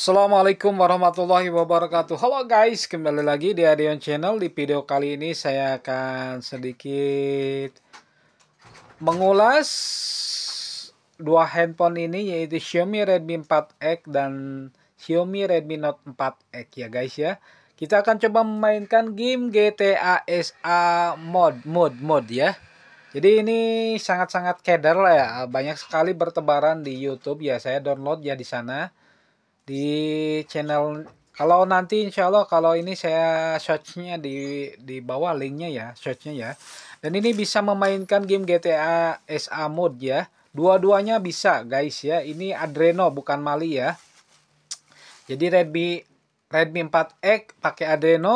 Assalamualaikum warahmatullahi wabarakatuh Halo guys, kembali lagi di Adion Channel Di video kali ini saya akan sedikit Mengulas Dua handphone ini yaitu Xiaomi Redmi 4X dan Xiaomi Redmi Note 4X ya guys ya Kita akan coba memainkan game GTA SA mod Mod, mod ya jadi ini sangat-sangat keder lah ya, banyak sekali bertebaran di YouTube ya. Saya download ya di sana di channel kalau nanti insya Allah kalau ini saya searchnya di di bawah linknya ya searchnya ya dan ini bisa memainkan game GTA SA mode ya dua-duanya bisa guys ya ini Adreno bukan Mali ya jadi Redmi Redmi 4X pakai Adreno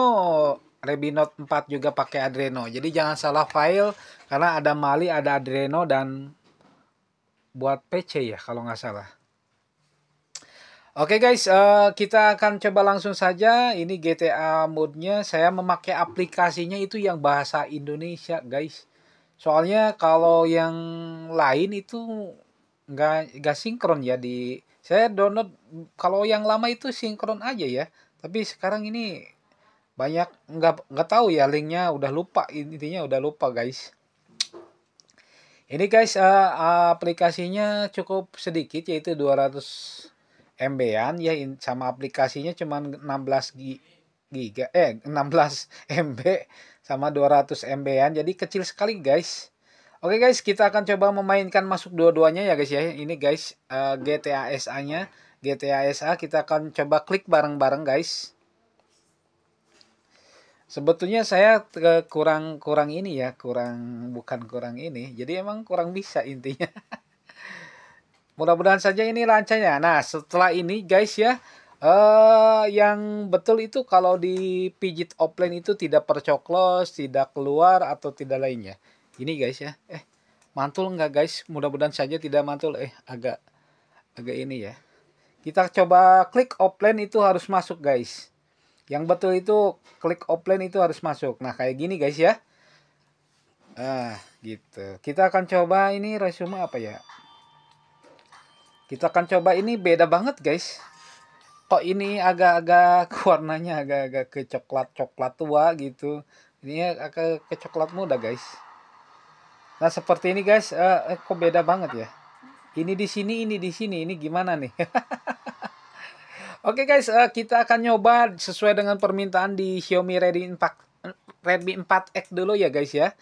Redmi Note 4 juga pakai Adreno jadi jangan salah file karena ada Mali ada Adreno dan buat PC ya kalau nggak salah Oke okay guys, uh, kita akan coba langsung saja. Ini GTA mode-nya, saya memakai aplikasinya itu yang bahasa Indonesia guys. Soalnya kalau yang lain itu nggak nggak sinkron ya di. Saya download kalau yang lama itu sinkron aja ya. Tapi sekarang ini banyak nggak nggak tahu ya linknya udah lupa intinya udah lupa guys. Ini guys uh, aplikasinya cukup sedikit yaitu 200 MB-an ya sama aplikasinya cuma 16 giga eh 16 MB sama 200 MB-an jadi kecil sekali guys. Oke guys, kita akan coba memainkan masuk dua-duanya ya guys ya. Ini guys uh, eh, GTA SA-nya, GTA SA kita akan coba klik bareng-bareng guys. Sebetulnya saya kurang kurang ini ya, kurang bukan kurang ini. Jadi emang kurang bisa intinya. Mudah-mudahan saja ini lancarnya. Nah, setelah ini guys ya, eh yang betul itu kalau di pijit offline itu tidak percoklos, tidak keluar atau tidak lainnya. Ini guys ya. Eh, mantul nggak guys? Mudah-mudahan saja tidak mantul. Eh, agak agak ini ya. Kita coba klik offline itu harus masuk guys. Yang betul itu klik offline itu harus masuk. Nah, kayak gini guys ya. Ah, gitu. Kita akan coba ini resume apa ya? kita akan coba ini beda banget guys kok ini agak-agak warnanya agak-agak kecoklat coklat tua gitu ini agak kecoklat muda guys nah seperti ini guys uh, kok beda banget ya ini di sini ini di sini ini gimana nih Oke okay guys, uh, kita akan nyoba sesuai dengan permintaan di Xiaomi Redmi 4 Redmi 4X dulu ya guys ya.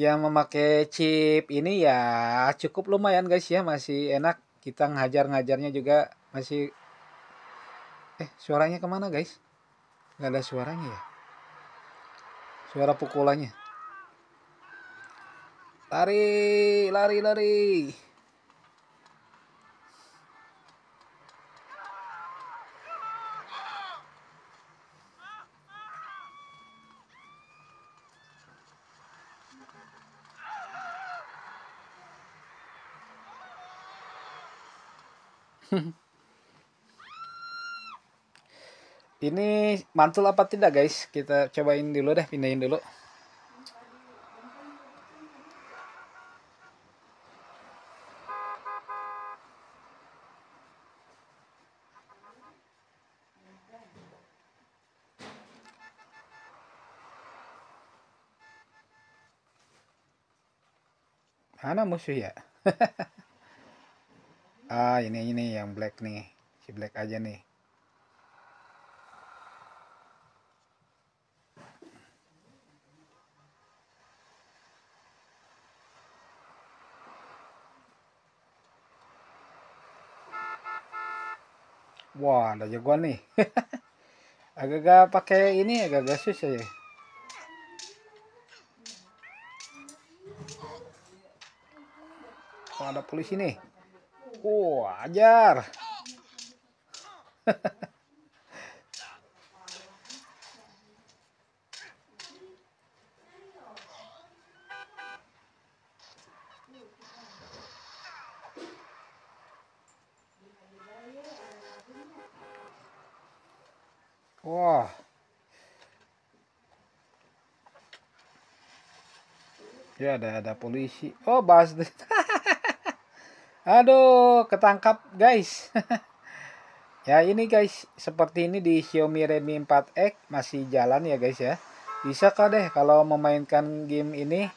Yang memakai chip ini ya cukup lumayan guys ya, masih enak kita ngajar-ngajarnya juga masih eh suaranya kemana guys nggak ada suaranya ya suara pukulannya lari lari lari Ini mantul apa tidak guys? Kita cobain dulu deh, pindahin dulu. Mana musuh ya? ah ini ini yang black nih si black aja nih Wah, ada jagoan nih. agak-agak pakai ini agak-agak susah ya. Oh, ada polisi nih. Uh, oh, ajar. Wah. Ya ada ada polisi. Oh, bas. Aduh, ketangkap guys. ya ini guys, seperti ini di Xiaomi Redmi 4X masih jalan ya guys ya. Bisa kah deh kalau memainkan game ini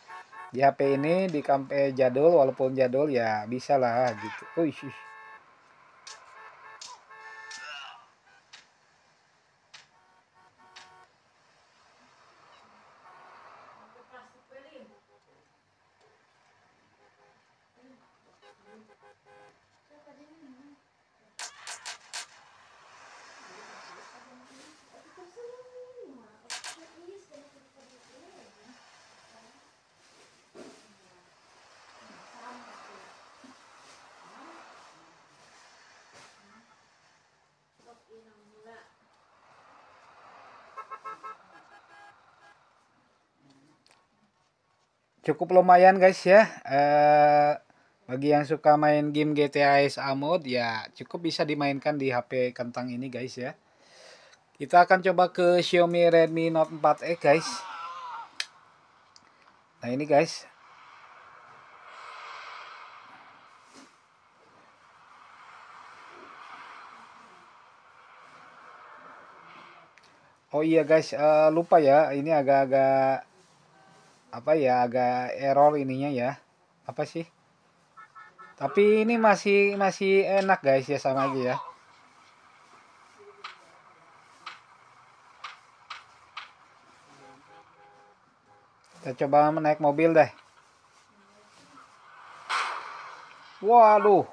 di HP ini di kampe jadul walaupun jadul ya bisa lah gitu. Uish. cukup lumayan guys ya eh, bagi yang suka main game GTA SA mode ya cukup bisa dimainkan di HP kentang ini guys ya. Kita akan coba ke Xiaomi Redmi Note 4e guys. Nah ini guys. Oh iya guys, uh, lupa ya ini agak-agak apa ya agak error ininya ya. Apa sih? Tapi ini masih masih enak guys ya sama aja ya. Kita coba naik mobil deh. Waduh.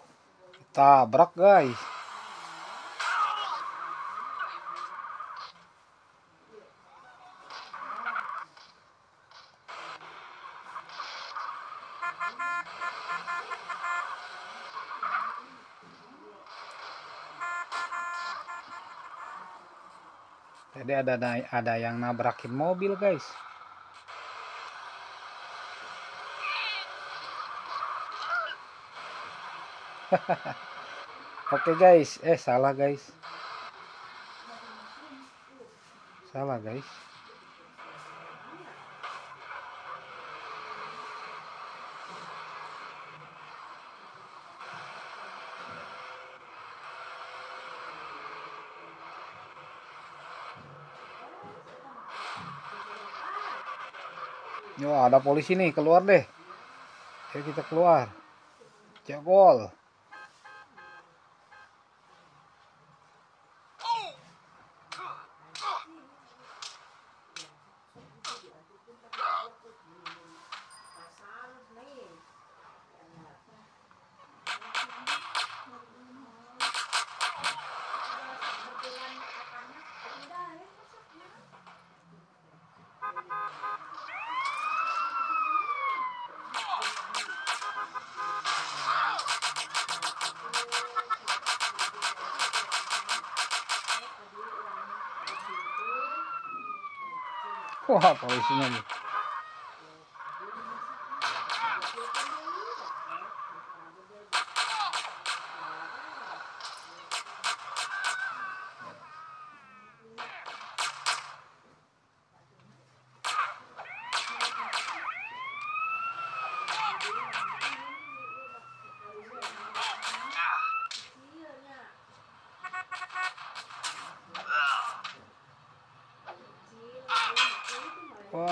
Tabrak guys. Tadi ada ada yang nabrakin mobil, guys. Oke okay, guys, eh salah guys. Salah guys. Yo, ada polisi nih, keluar deh. Ayo kita keluar. cekol. 紅白美味しいのに。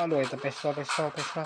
Tá doida, tá, pessoal, pessoal, pessoal.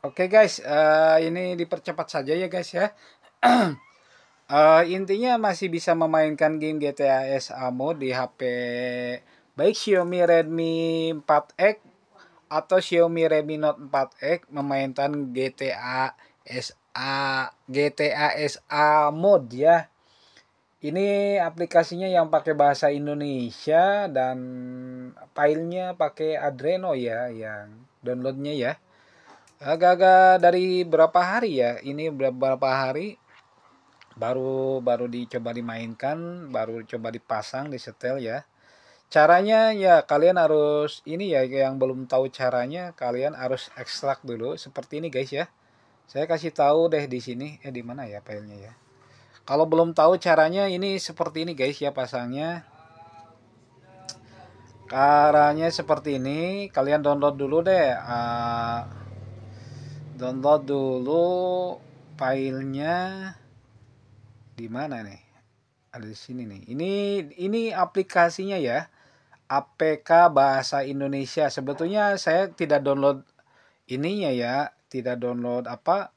Oke okay guys, uh, ini dipercepat saja ya guys ya. uh, intinya masih bisa memainkan game GTA SA mode di HP baik Xiaomi Redmi 4X atau Xiaomi Redmi Note 4X memainkan GTA SA GTA SA mode ya. Ini aplikasinya yang pakai bahasa Indonesia dan filenya pakai Adreno ya yang downloadnya ya agak-agak dari berapa hari ya ini berapa hari baru baru dicoba dimainkan baru coba dipasang di setel ya caranya ya kalian harus ini ya yang belum tahu caranya kalian harus ekstrak dulu seperti ini guys ya saya kasih tahu deh di sini eh di mana ya filenya ya kalau belum tahu caranya ini seperti ini guys ya pasangnya caranya seperti ini kalian download dulu deh uh, download dulu filenya di mana nih ada di sini nih ini ini aplikasinya ya APK bahasa Indonesia sebetulnya saya tidak download ininya ya tidak download apa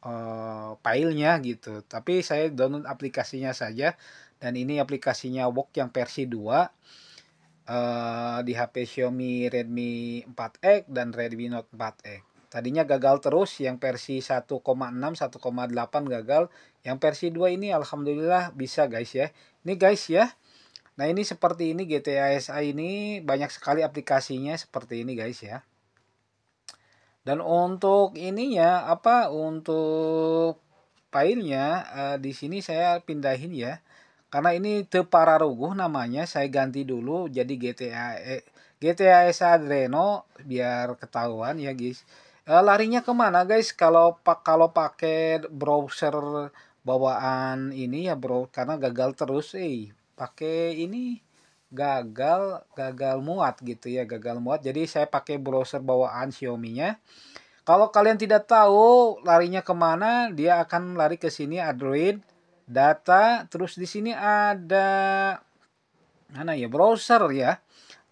eh, filenya gitu tapi saya download aplikasinya saja dan ini aplikasinya Wok yang versi 2 Uh, eh, di HP Xiaomi Redmi 4X dan Redmi Note 4X. Tadinya gagal terus, yang versi 1,6, 1,8 gagal. Yang versi 2 ini alhamdulillah bisa guys ya. Ini guys ya. Nah ini seperti ini GTA SI ini banyak sekali aplikasinya seperti ini guys ya. Dan untuk ininya apa untuk filenya uh, eh, di sini saya pindahin ya. Karena ini Tepararuguh namanya saya ganti dulu jadi GTA eh, GTA SI Adreno biar ketahuan ya guys. Eh, larinya kemana guys kalau pak kalau pakai browser bawaan ini ya bro karena gagal terus eh pakai ini gagal gagal muat gitu ya gagal muat jadi saya pakai browser bawaan Xiaomi nya kalau kalian tidak tahu larinya kemana dia akan lari ke sini Android data terus di sini ada mana ya browser ya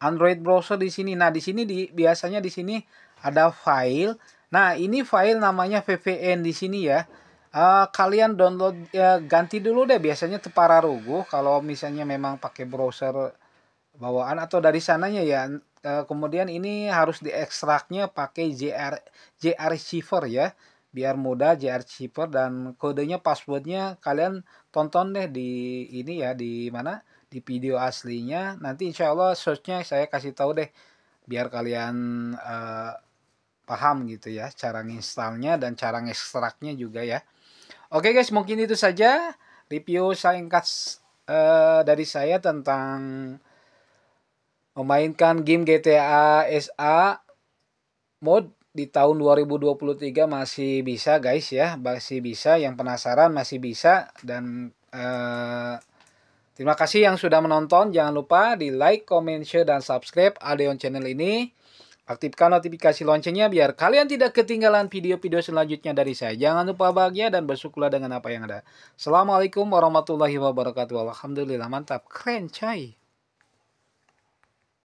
Android browser di sini. Nah, di sini di, biasanya di sini ada file. Nah, ini file namanya VPN di sini ya. Uh, kalian download uh, ganti dulu deh biasanya tepara rugu kalau misalnya memang pakai browser bawaan atau dari sananya ya. Uh, kemudian ini harus diekstraknya pakai JR JR Shiver ya biar mudah JR Shiver dan kodenya passwordnya kalian tonton deh di ini ya di mana di video aslinya nanti insya Allah searchnya saya kasih tahu deh biar kalian uh, paham gitu ya cara nginstalnya dan cara ngekstraknya juga ya oke guys mungkin itu saja review singkat uh, dari saya tentang memainkan game GTA SA mode di tahun 2023 masih bisa guys ya masih bisa yang penasaran masih bisa dan uh, Terima kasih yang sudah menonton. Jangan lupa di like, comment, share, dan subscribe Adeon channel ini. Aktifkan notifikasi loncengnya biar kalian tidak ketinggalan video-video selanjutnya dari saya. Jangan lupa bahagia dan bersyukurlah dengan apa yang ada. Assalamualaikum warahmatullahi wabarakatuh. Alhamdulillah mantap. Keren coy.